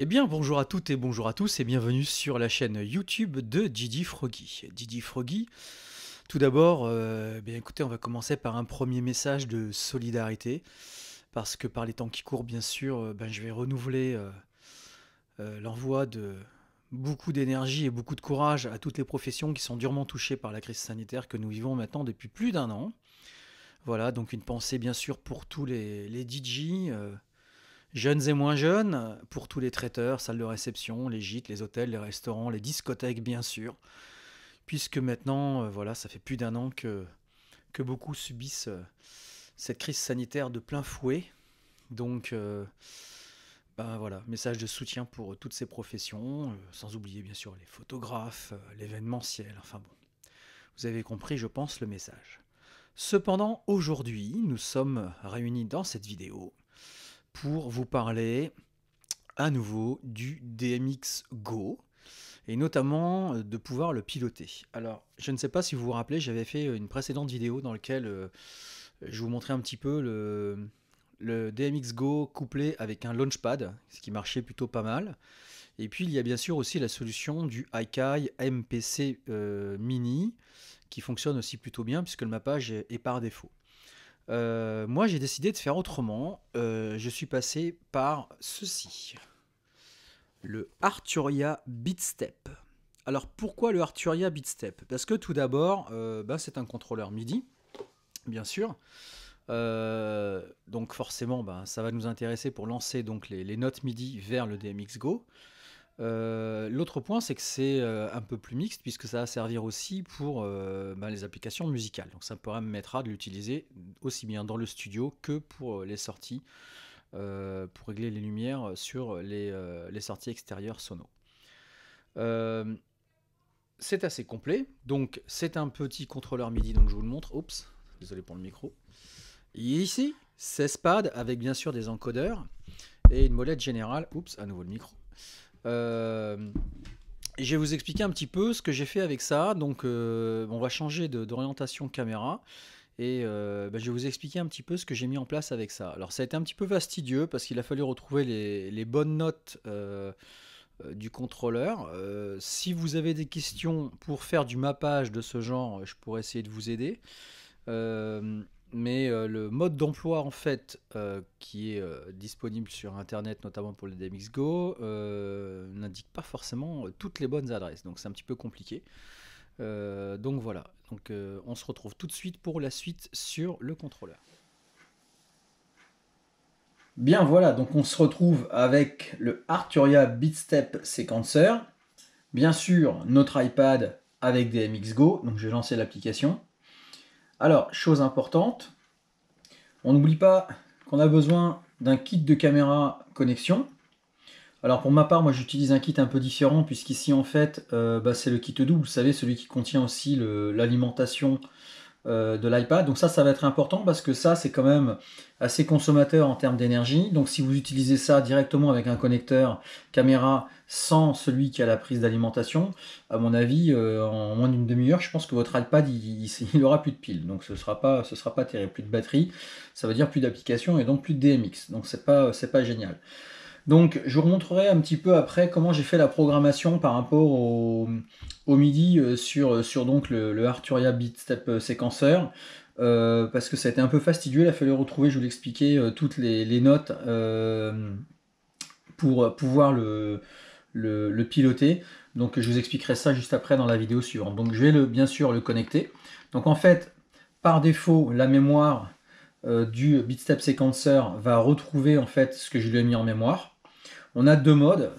Eh bien bonjour à toutes et bonjour à tous et bienvenue sur la chaîne YouTube de Didi Froggy. Didi Froggy, tout d'abord, euh, écoutez, on va commencer par un premier message de solidarité, parce que par les temps qui courent, bien sûr, euh, ben, je vais renouveler euh, l'envoi de beaucoup d'énergie et beaucoup de courage à toutes les professions qui sont durement touchées par la crise sanitaire que nous vivons maintenant depuis plus d'un an. Voilà, donc une pensée bien sûr pour tous les, les DJ Jeunes et moins jeunes, pour tous les traiteurs, salles de réception, les gîtes, les hôtels, les restaurants, les discothèques, bien sûr. Puisque maintenant, euh, voilà, ça fait plus d'un an que, que beaucoup subissent euh, cette crise sanitaire de plein fouet. Donc, euh, ben voilà, message de soutien pour toutes ces professions, sans oublier bien sûr les photographes, l'événementiel, enfin bon. Vous avez compris, je pense, le message. Cependant, aujourd'hui, nous sommes réunis dans cette vidéo pour vous parler à nouveau du DMX Go et notamment euh, de pouvoir le piloter. Alors, je ne sais pas si vous vous rappelez, j'avais fait euh, une précédente vidéo dans laquelle euh, je vous montrais un petit peu le, DMX Go couplé avec un launchpad, ce qui marchait plutôt pas mal. Et puis il y a bien sûr aussi la solution du Haikai MPC Mini qui fonctionne aussi plutôt bien puisque le mappage est par défaut. Euh, moi, j'ai décidé de faire autrement. Euh, je suis passé par ceci le Arturia Beatstep. Alors, pourquoi le Arturia Beatstep Parce que tout d'abord, euh, bah, c'est un contrôleur MIDI, bien sûr. donc forcément, bah, ça va nous intéresser pour lancer donc les notes MIDI vers le DMX Go. Euh, l'autre point, c'est que c'est euh, un peu plus mixte puisque ça va servir aussi pour euh, ben, les applications musicales. Donc ça me permettra de l'utiliser aussi bien dans le studio que pour les sorties, pour régler les lumières sur les, sorties extérieures sono. c'est assez complet, donc c'est un petit contrôleur MIDI, donc je vous le montre. Oups, désolé pour le micro. ici, 16 pads avec bien sûr des encodeurs et une molette générale. Oups, à nouveau le micro. Euh, je vais vous expliquer un petit peu ce que j'ai fait avec ça. Donc, euh, on va changer d'orientation caméra. Et euh, ben, je vais vous expliquer un petit peu ce que j'ai mis en place avec ça. Alors ça a été un petit peu fastidieux parce qu'il a fallu retrouver les, bonnes notes du contrôleur. si vous avez des questions pour faire du mappage de ce genre, je pourrais essayer de vous aider mais euh, le mode d'emploi en fait euh, qui est euh, disponible sur internet notamment pour le DMX Go n'indique pas forcément toutes les bonnes adresses donc c'est un petit peu compliqué donc voilà donc on se retrouve tout de suite pour la suite sur le contrôleur bien voilà donc on se retrouve avec le Arturia Bitstep Sequencer bien sûr notre iPad avec DMX Go donc je vais lancer l'application alors, chose importante, on n'oublie pas qu'on a besoin d'un kit de caméra connexion. Alors pour ma part, moi j'utilise un kit un peu différent puisqu'ici en fait euh, bah, c'est le kit double, vous savez, celui qui contient aussi l'alimentation euh, de l'iPad. Donc ça, ça va être important parce que ça, c'est quand même assez consommateur en termes d'énergie. Donc si vous utilisez ça directement avec un connecteur caméra sans celui qui a la prise d'alimentation, à mon avis, euh, en moins d'une demi-heure, je pense que votre iPad, il, aura plus de piles. Donc ce sera pas, ce sera pas terrible. Plus de batterie, ça veut dire plus d'applications et donc plus de DMX. Donc c'est pas, c'est pas génial. Donc je vous montrerai un petit peu après comment j'ai fait la programmation par rapport au, MIDI euh, euh, sur, donc le, Arturia Beatstep euh, séquenceur. parce que ça a été un peu fastidieux, il a fallu retrouver, je vous l'expliquais, toutes les, notes pour pouvoir le, piloter. Donc je vous expliquerai ça juste après dans la vidéo suivante. Donc je vais bien sûr le connecter. Donc en fait, par défaut, la mémoire du Beatstep Sequencer va retrouver en fait ce que je lui ai mis en mémoire. On a deux modes.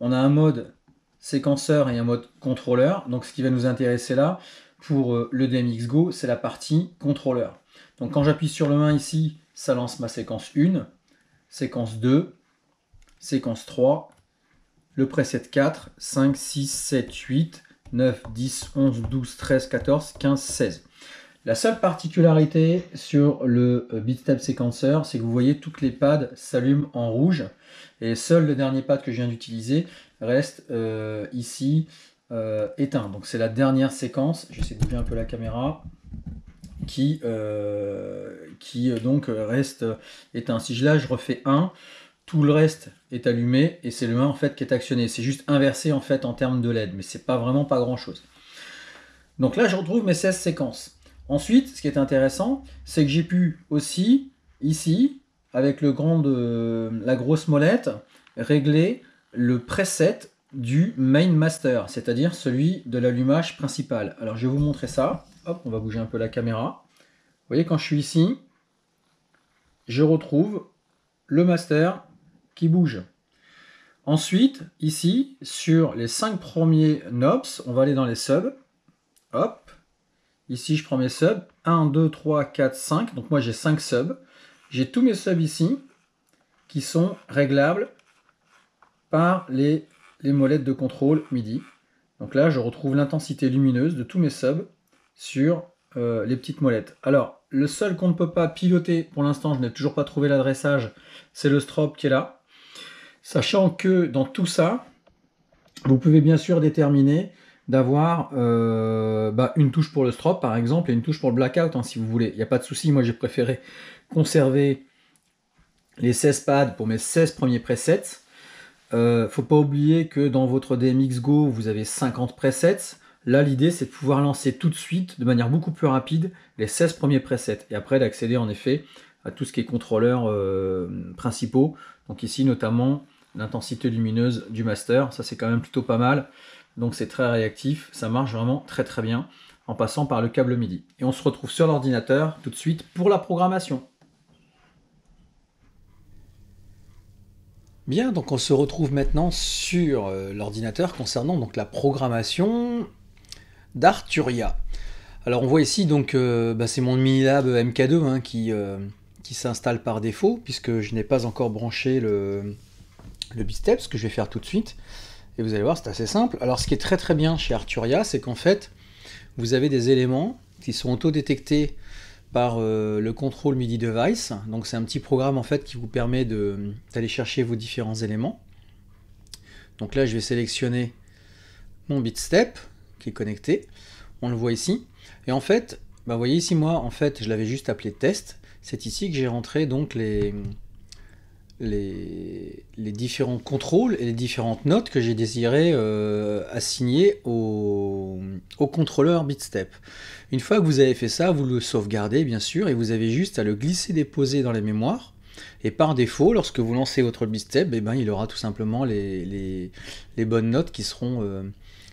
On a un mode séquenceur et un mode contrôleur. Donc ce qui va nous intéresser là, pour euh, le DMX Go, c'est la partie contrôleur. Donc quand j'appuie sur le 1 ici, ça lance ma séquence 1, séquence 2, séquence 3, le preset 4, 5, 6, 7, 8, 9, 10, 11, 12, 13, 14, 15, 16. La seule particularité sur le euh, BitStep Sequencer, c'est que vous voyez toutes les pads s'allument en rouge et seul le dernier pad que je viens d'utiliser reste euh, ici euh, éteint. Donc c'est la dernière séquence, j'essaie de bouger un peu la caméra, qui, qui donc reste éteint. Si je là, je refais 1, tout le reste est allumé et c'est le 1 en fait qui est actionné. C'est juste inversé en fait en termes de LED, mais c'est pas vraiment pas grand chose. Donc là, je retrouve mes 16 séquences. Ensuite, ce qui est intéressant, c'est que j'ai pu aussi, ici, avec le grand euh, la grosse molette, régler le preset du main master, c'est-à-dire celui de l'allumage principal. Alors je vais vous montrer ça. Hop, on va bouger un peu la caméra. Vous voyez, quand je suis ici, je retrouve le master qui bouge. Ensuite, ici, sur les cinq premiers knobs, on va aller dans les subs. Hop, Ici, je prends mes subs. 1, 2, 3, 4, 5. Donc moi, j'ai 5 subs. J'ai tous mes subs ici qui sont réglables par les, molettes de contrôle MIDI. Donc là, je retrouve l'intensité lumineuse de tous mes subs sur euh, les petites molettes. Alors, le seul qu'on ne peut pas piloter, pour l'instant, je n'ai toujours pas trouvé l'adressage, c'est le strobe qui est là. Sachant que dans tout ça, vous pouvez bien sûr déterminer d'avoir euh, bah, une touche pour le strop par exemple et une touche pour le blackout hein, si vous voulez. Il n'y a pas de souci, moi j'ai préféré conserver les 16 pads pour mes 16 premiers presets. ne euh, faut pas oublier que dans votre DMX Go vous avez 50 presets. Là l'idée c'est de pouvoir lancer tout de suite de manière beaucoup plus rapide les 16 premiers presets et après d'accéder en effet à tout ce qui est contrôleurs euh, principaux. Donc ici notamment l'intensité lumineuse du master, ça c'est quand même plutôt pas mal donc c'est très réactif, ça marche vraiment très très bien en passant par le câble MIDI. Et on se retrouve sur l'ordinateur tout de suite pour la programmation. Bien, donc on se retrouve maintenant sur euh, l'ordinateur concernant donc la programmation d'Arturia. Alors on voit ici donc euh, bah, c'est mon Minilab MK2 hein, euh, qui, s'installe par défaut puisque je n'ai pas encore branché le, le Bistep, ce que je vais faire tout de suite. Et vous allez voir, c'est assez simple. Alors ce qui est très très bien chez Arturia, c'est qu'en fait, vous avez des éléments qui sont auto-détectés par euh, le contrôle MIDI device. Donc c'est un petit programme en fait qui vous permet d'aller chercher vos différents éléments. Donc là, je vais sélectionner mon bitstep qui est connecté. On le voit ici. Et en fait, bah, vous voyez ici, moi, en fait, je l'avais juste appelé test. C'est ici que j'ai rentré donc les, les, différents contrôles et les différentes notes que j'ai désiré euh, assigner au, contrôleur bitstep. Une fois que vous avez fait ça, vous le sauvegardez bien sûr et vous avez juste à le glisser-déposer dans la mémoire. Et par défaut, lorsque vous lancez votre bitstep, eh ben, il aura tout simplement les, bonnes notes qui seront, euh,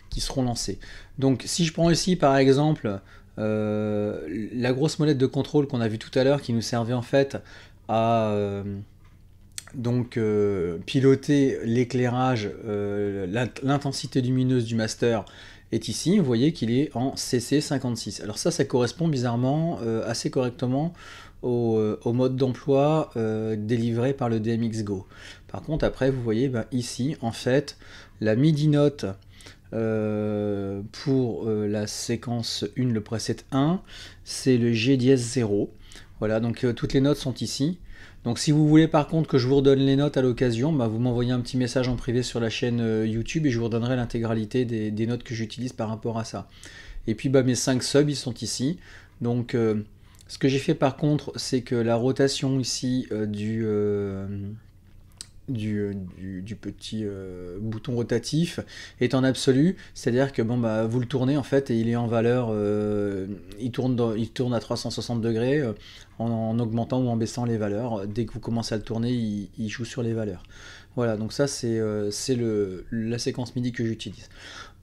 qui seront lancées. Donc si je prends ici par exemple euh, la grosse molette de contrôle qu'on a vu tout à l'heure qui nous servait en fait à donc euh, piloter l'éclairage, euh, l'intensité lumineuse du master est ici, vous voyez qu'il est en CC56. Alors ça, ça correspond bizarrement euh, assez correctement au, mode d'emploi délivré par le DMX Go. Par contre, après, vous voyez ben, ici, en fait, la MIDI note pour la séquence 1, le preset 1, c'est le G dièse 0. Voilà, donc toutes les notes sont ici. Donc si vous voulez par contre que je vous redonne les notes à l'occasion, bah, vous m'envoyez un petit message en privé sur la chaîne euh, YouTube et je vous redonnerai l'intégralité des, notes que j'utilise par rapport à ça. Et puis bah, mes 5 subs, ils sont ici. Donc euh, ce que j'ai fait par contre, c'est que la rotation ici euh, du... Euh, du, petit euh, bouton rotatif est en absolu, c'est-à-dire que bon bah vous le tournez en fait et il est en valeur, euh, il, tourne il tourne à 360 degrés en, augmentant ou en baissant les valeurs. Dès que vous commencez à le tourner, il, joue sur les valeurs. Voilà, donc ça c'est la séquence MIDI que j'utilise.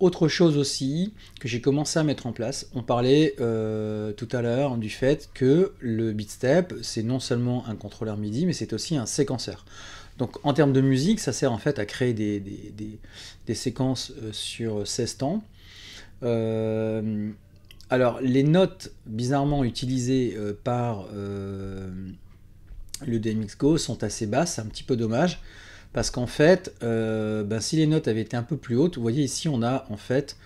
Autre chose aussi que j'ai commencé à mettre en place, on parlait tout à l'heure du fait que le BeatStep, c'est non seulement un contrôleur MIDI, mais c'est aussi un séquenceur. Donc en termes de musique, ça sert en fait à créer des, séquences euh, sur 16 temps. Euh, alors les notes bizarrement utilisées euh, par le DMX Go sont assez basses, c'est un petit peu dommage. Parce qu'en fait, ben, si les notes avaient été un peu plus hautes, vous voyez ici on a en fait,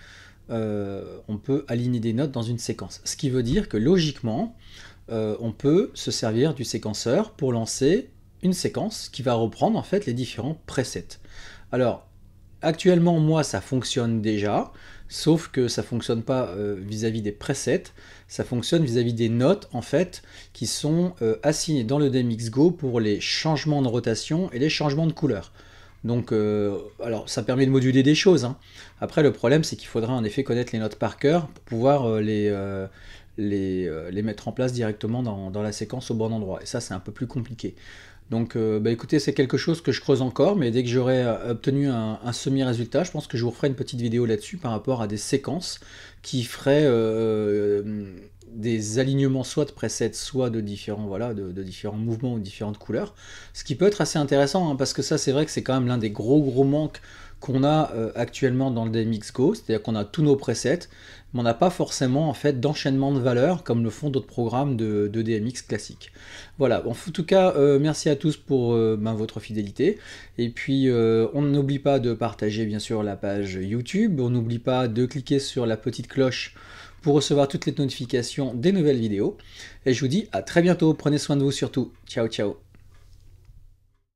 on peut aligner des notes dans une séquence. Ce qui veut dire que logiquement, on peut se servir du séquenceur pour lancer une séquence qui va reprendre en fait les différents presets. Alors actuellement moi ça fonctionne déjà, sauf que ça fonctionne pas euh, vis-à-vis des presets, ça fonctionne vis-à-vis des notes en fait qui sont euh, assignées dans le dmx go pour les changements de rotation et les changements de couleur. Donc, euh, alors ça permet de moduler des choses. Hein. Après, le problème, c'est qu'il faudra en effet connaître les notes par cœur pour pouvoir les, les, mettre en place directement dans, dans la séquence au bon endroit. Et ça, c'est un peu plus compliqué. Donc euh, bah, écoutez, c'est quelque chose que je creuse encore, mais dès que j'aurai euh, obtenu un, semi-résultat, je pense que je vous ferai une petite vidéo là-dessus par rapport à des séquences qui feraient euh, des alignements soit de presets, soit de différents, voilà, de, différents mouvements ou différentes couleurs. Ce qui peut être assez intéressant, hein, parce que ça c'est vrai que c'est quand même l'un des gros gros manques qu'on a actuellement dans le DMX Go, c'est-à-dire qu'on a tous nos presets, mais on n'a pas forcément en fait d'enchaînement de valeurs comme le font d'autres programmes de, DMX classiques. Voilà, en tout cas, euh, merci à tous pour euh, ben, votre fidélité. Et puis, euh, on n'oublie pas de partager bien sûr la page YouTube, on n'oublie pas de cliquer sur la petite cloche pour recevoir toutes les notifications des nouvelles vidéos. Et je vous dis à très bientôt, prenez soin de vous surtout. Ciao, ciao.